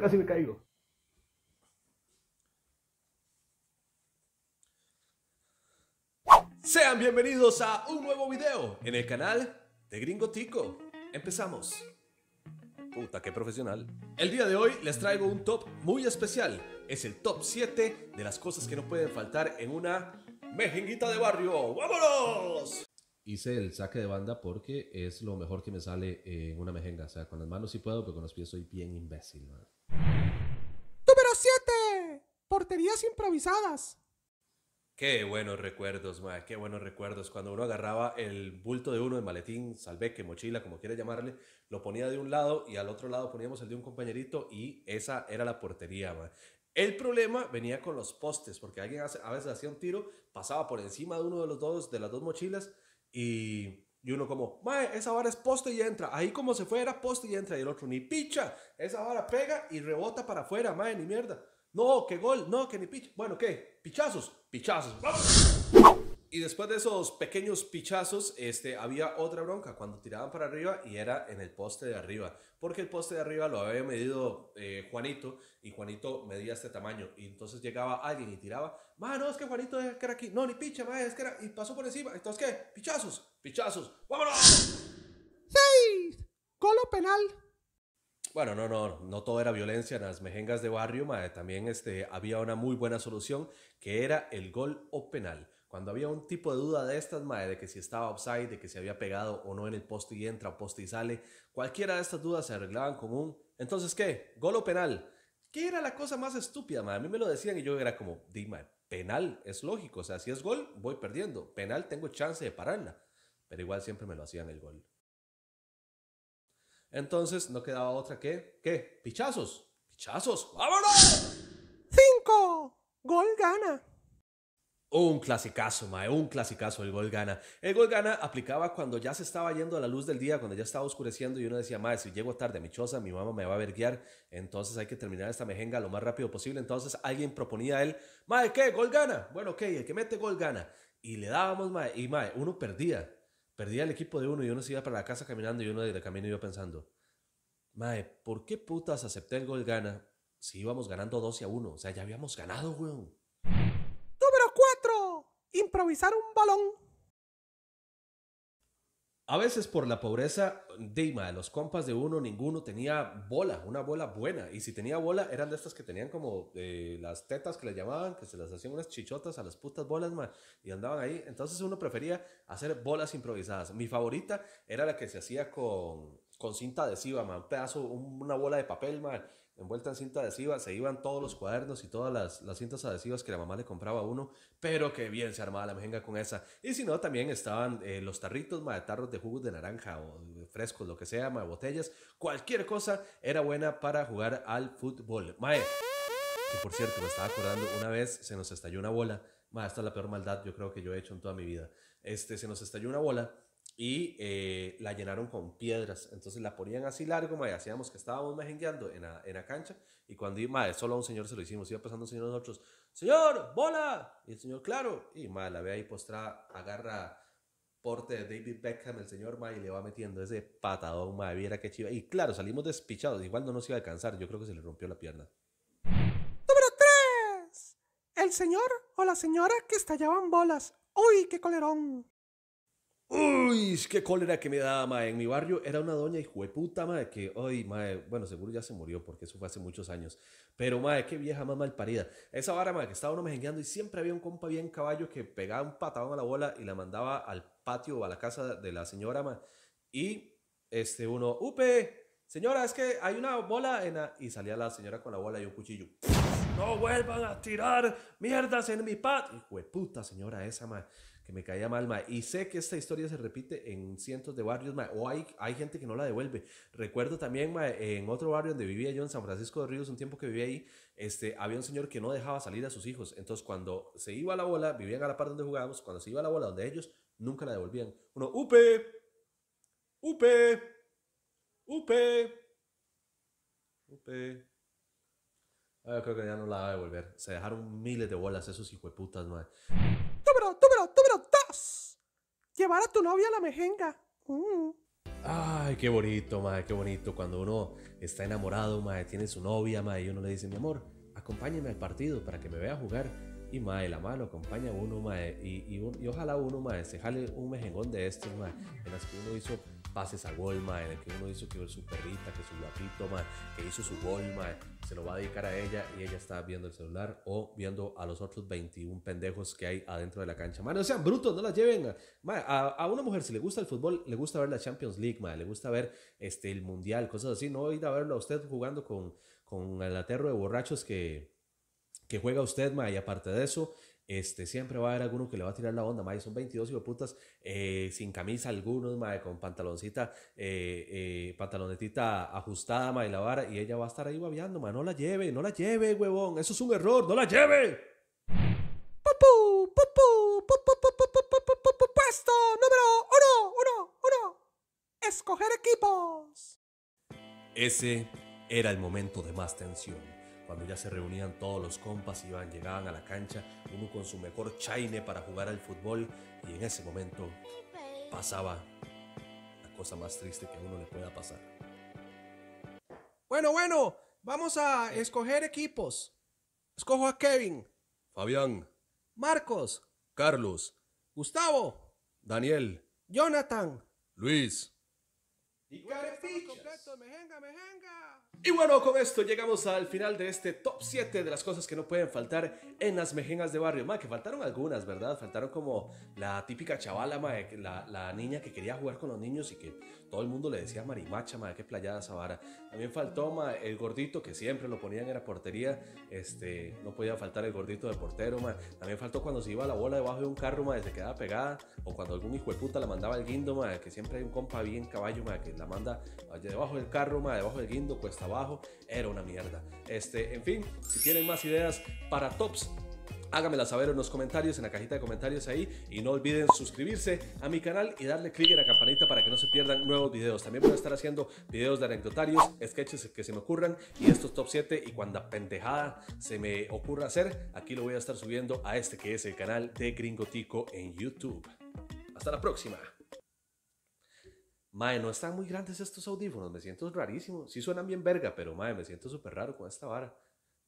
casi me caigo. Sean bienvenidos a un nuevo video en el canal de Gringo Tico. Empezamos. Puta, qué profesional. El día de hoy les traigo un top muy especial. Es el top 7 de las cosas que no pueden faltar en una Mejinguita de barrio. ¡Vámonos! hice el saque de banda porque es lo mejor que me sale en una mejenga. O sea, con las manos sí puedo, pero con los pies soy bien imbécil. Man. Número 7. Porterías improvisadas. Qué buenos recuerdos, mae, qué buenos recuerdos. Cuando uno agarraba el bulto de uno, el maletín, salveque, mochila, como quiera llamarle, lo ponía de un lado y al otro lado poníamos el de un compañerito y esa era la portería, El problema venía con los postes, porque alguien a veces hacía un tiro, pasaba por encima de uno de los dos, de las dos mochilas y, uno como, mae, esa vara es poste y entra. Ahí como se fuera, poste y entra. Y el otro, ni picha. Esa vara pega y rebota para afuera, mae, ni mierda. No, que gol, no, que ni picha. Bueno, ¿qué? Pichazos, pichazos y después de esos pequeños pichazos, este, había otra bronca cuando tiraban para arriba y era en el poste de arriba, porque el poste de arriba lo había medido eh, Juanito y Juanito medía este tamaño y entonces llegaba alguien y tiraba, no, es que Juanito es que era aquí, no, ni picha, madre es que era, y pasó por encima, entonces qué, pichazos, pichazos, vámonos. ¡Sí! o penal. Bueno, no, no, no todo era violencia en las mejengas de barrio, madre también este, había una muy buena solución que era el gol o penal. Cuando había un tipo de duda de estas, de que si estaba offside, de que si había pegado o no en el poste y entra, o poste y sale, cualquiera de estas dudas se arreglaban con un. Entonces, ¿qué? Gol o penal. ¿Qué era la cosa más estúpida, A mí me lo decían y yo era como, Dima, penal es lógico. O sea, si es gol, voy perdiendo. Penal, tengo chance de pararla. Pero igual siempre me lo hacían el gol. Entonces, no quedaba otra que, ¿qué? Pichazos. Pichazos. ¡Vámonos! ¡Cinco! Gol gana. Un clasicazo, mae, un clasicazo, el gol gana. El gol gana aplicaba cuando ya se estaba yendo a la luz del día, cuando ya estaba oscureciendo y uno decía, mae, si llego tarde a mi choza, mi mamá me va a verguiar, entonces hay que terminar esta mejenga lo más rápido posible. Entonces alguien proponía a él, mae, ¿qué? ¿Gol gana? Bueno, ok, el que mete gol gana. Y le dábamos, mae, y mae, uno perdía. Perdía el equipo de uno y uno se iba para la casa caminando y uno de camino iba pensando, mae, ¿por qué putas acepté el gol gana si íbamos ganando 12 a 1? O sea, ya habíamos ganado, weón improvisar un balón. A veces por la pobreza, Dima, los compas de uno, ninguno tenía bola, una bola buena. Y si tenía bola, eran de estas que tenían como eh, las tetas que le llamaban, que se las hacían unas chichotas a las putas bolas, y andaban ahí. Entonces uno prefería hacer bolas improvisadas. Mi favorita era la que se hacía con con cinta adhesiva, un pedazo, una bola de papel, envuelta en cinta adhesiva, se iban todos los cuadernos y todas las, cintas adhesivas que la mamá le compraba a uno, pero que bien se armaba la mejenga con esa. Y si no, también estaban eh, los tarritos, ma, tarros de jugos de naranja o frescos, lo que sea, ma, botellas, cualquier cosa era buena para jugar al fútbol. Mae, que por cierto, me estaba acordando, una vez se nos estalló una bola, ma, esta es la peor maldad yo creo que yo he hecho en toda mi vida. Este, se nos estalló una bola y eh, la llenaron con piedras. Entonces la ponían así largo, y hacíamos que estábamos mejengueando en la, en la cancha y cuando iba solo a un señor se lo hicimos, iba pasando un señor nosotros, señor, bola, y el señor, claro, y mae, la ve ahí postrada, agarra porte de David Beckham, el señor ma y le va metiendo ese patadón, mae, viera qué chiva, y claro, salimos despichados, igual no nos iba a alcanzar, yo creo que se le rompió la pierna. Número 3, el señor o la señora que estallaban bolas, uy, qué colerón. Uy, qué cólera que me daba, mae. En mi barrio era una doña y de puta, que, ay, mae, bueno, seguro ya se murió porque eso fue hace muchos años. Pero, mae, qué vieja más mal parida. Esa vara, mae, que estaba uno mejengueando y siempre había un compa bien caballo que pegaba un patadón a la bola y la mandaba al patio o a la casa de la señora, mae. Y, este, uno, upe, señora, es que hay una bola en la... Y salía la señora con la bola y un cuchillo. No vuelvan a tirar mierdas en mi patio. Hijo de puta, señora esa, mae que me caía mal, ma Y sé que esta historia se repite en cientos de barrios, ma O hay, gente que no la devuelve. Recuerdo también, en otro barrio donde vivía yo, en San Francisco de Ríos, un tiempo que vivía ahí, este, había un señor que no dejaba salir a sus hijos. Entonces, cuando se iba a la bola, vivían a la par donde jugábamos, cuando se iba a la bola donde ellos, nunca la devolvían. Uno, upe, upe, upe, upe. Ah, creo que ya no la va a devolver. Se dejaron miles de bolas esos hijos de putas ma llevar a tu novia a la mejenga. Mm. Ay, qué bonito, madre, qué bonito. Cuando uno está enamorado, madre, tiene su novia, madre, y uno le dice, mi amor, acompáñeme al partido para que me vea jugar y mae, la mano lo acompaña uno, mae. Y, y, ojalá uno, mae, se jale un mejengón de esto, mae. En las que uno hizo pases a gol, mae. En el que uno hizo que su perrita, que su guapito, mae. Que hizo su gol, mae. Se lo va a dedicar a ella y ella está viendo el celular o viendo a los otros 21 pendejos que hay adentro de la cancha. Mae, o sean brutos, no las lleven. Mae, a, a, una mujer, si le gusta el fútbol, le gusta ver la Champions League, mae. Le gusta ver este, el Mundial, cosas así. No ir a verlo a usted jugando con, con el aterro de borrachos que que juega usted, ma, y aparte de eso, este, siempre va a haber alguno que le va a tirar la onda, ma, y son 22 y eh, sin camisa algunos, ma, con pantaloncita, eh, eh, pantalonetita ajustada, ma, y la vara, y ella va a estar ahí babeando, ma, no la lleve, no la lleve, huevón, eso es un error, no la lleve. puesto número uno, uno, uno, escoger equipos. Ese era el momento de más tensión cuando ya se reunían todos los compas, iban, llegaban a la cancha, uno con su mejor chaine para jugar al fútbol, y en ese momento pasaba la cosa más triste que a uno le pueda pasar. Bueno, bueno, vamos a escoger equipos. Escojo a Kevin. Fabián. Marcos. Carlos. Gustavo. Daniel. Jonathan. Luis. Y completo, y bueno, con esto llegamos al final de este top 7 de las cosas que no pueden faltar en las mejenas de barrio. más que faltaron algunas, ¿verdad? Faltaron como la típica chavala, la, niña que quería jugar con los niños y que todo el mundo le decía marimacha, ma, qué playada esa vara. También faltó, ma, el gordito que siempre lo ponían en la portería. Este, no podía faltar el gordito de portero, más También faltó cuando se iba la bola debajo de un carro, ma, y se quedaba pegada. O cuando algún hijo de puta la mandaba al guindo, ma, que siempre hay un compa bien caballo, ma, que la manda debajo del carro, ma, debajo del guindo, cuesta abajo era una mierda. Este, en fin, si tienen más ideas para tops, háganmela saber en los comentarios, en la cajita de comentarios ahí. Y no olviden suscribirse a mi canal y darle click en la campanita para que no se pierdan nuevos videos. También voy a estar haciendo videos de anecdotarios, sketches que se me ocurran y estos top 7 y cuando pendejada se me ocurra hacer, aquí lo voy a estar subiendo a este que es el canal de Gringotico en YouTube. Hasta la próxima. Mae, no están muy grandes estos audífonos, me siento rarísimo. Sí suenan bien verga, pero mae, me siento súper raro con esta vara.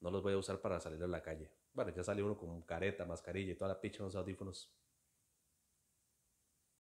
No los voy a usar para salir a la calle. Bueno, ya sale uno con careta, mascarilla y toda la picha en los audífonos.